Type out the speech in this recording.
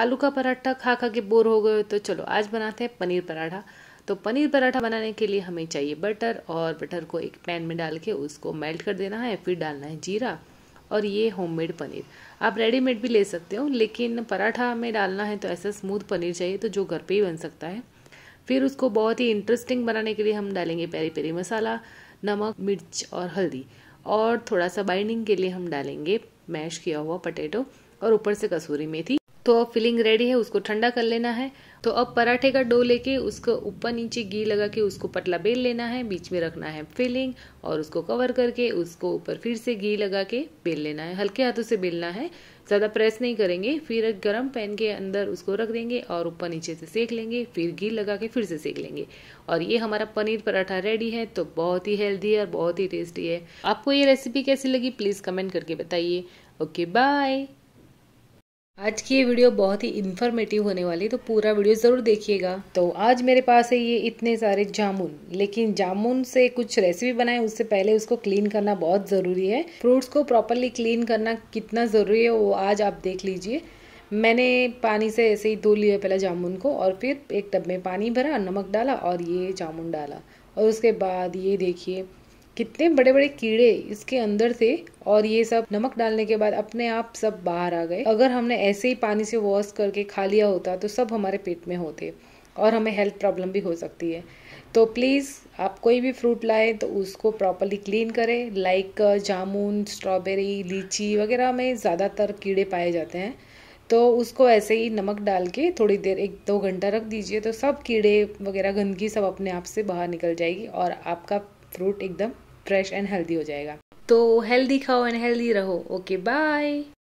आलू का पराठा खा खा के बोर हो गए तो चलो आज बनाते हैं पनीर पराठा तो पनीर पराठा बनाने के लिए हमें चाहिए बटर और बटर को एक पैन में डाल के उसको मेल्ट कर देना है फिर डालना है जीरा और ये होममेड पनीर आप रेडीमेड भी ले सकते हो लेकिन पराठा में डालना है तो ऐसा स्मूथ पनीर चाहिए तो जो घर पे ही बन सकता है फिर उसको बहुत ही इंटरेस्टिंग बनाने के लिए हम डालेंगे पेरी पेरी मसाला नमक मिर्च और हल्दी और थोड़ा सा बाइंडिंग के लिए हम डालेंगे मैश किया हुआ पटेटो और ऊपर से कसूरी मेथी तो अब फिलिंग रेडी है उसको ठंडा कर लेना है तो अब पराठे का डो लेके उसको ऊपर नीचे घी लगा के उसको पतला बेल लेना है बीच में रखना है फिलिंग और उसको कवर करके उसको ऊपर फिर से घी लगा के बेल लेना है हल्के हाथों से बेलना है ज़्यादा प्रेस नहीं करेंगे फिर एक गर्म पैन के अंदर उसको रख देंगे और ऊपर नीचे से सेक लेंगे फिर घी लगा के फिर से सेक लेंगे और ये हमारा पनीर पराठा रेडी है तो बहुत ही हेल्दी है और बहुत ही टेस्टी है आपको ये रेसिपी कैसी लगी प्लीज़ कमेंट करके बताइए ओके बाय आज की ये वीडियो बहुत ही इन्फॉर्मेटिव होने वाली है तो पूरा वीडियो ज़रूर देखिएगा तो आज मेरे पास है ये इतने सारे जामुन लेकिन जामुन से कुछ रेसिपी बनाए उससे पहले उसको क्लीन करना बहुत ज़रूरी है फ्रूट्स को प्रॉपरली क्लीन करना कितना ज़रूरी है वो आज आप देख लीजिए मैंने पानी से ऐसे ही धो लिया पहले जामुन को और फिर एक टब में पानी भरा नमक डाला और ये जामुन डाला और उसके बाद ये देखिए कितने बड़े बड़े कीड़े इसके अंदर थे और ये सब नमक डालने के बाद अपने आप सब बाहर आ गए अगर हमने ऐसे ही पानी से वॉश करके खा लिया होता तो सब हमारे पेट में होते और हमें हेल्थ प्रॉब्लम भी हो सकती है तो प्लीज़ आप कोई भी फ्रूट लाए तो उसको प्रॉपरली क्लीन करें लाइक जामुन स्ट्रॉबेरी लीची वगैरह में ज़्यादातर कीड़े पाए जाते हैं तो उसको ऐसे ही नमक डाल के थोड़ी देर एक दो घंटा रख दीजिए तो सब कीड़े वगैरह गंदगी सब अपने आप से बाहर निकल जाएगी और आपका फ्रूट एकदम फ्रेश एंड हेल्दी हो जाएगा तो हेल्दी खाओ एंड हेल्दी रहो ओके बाय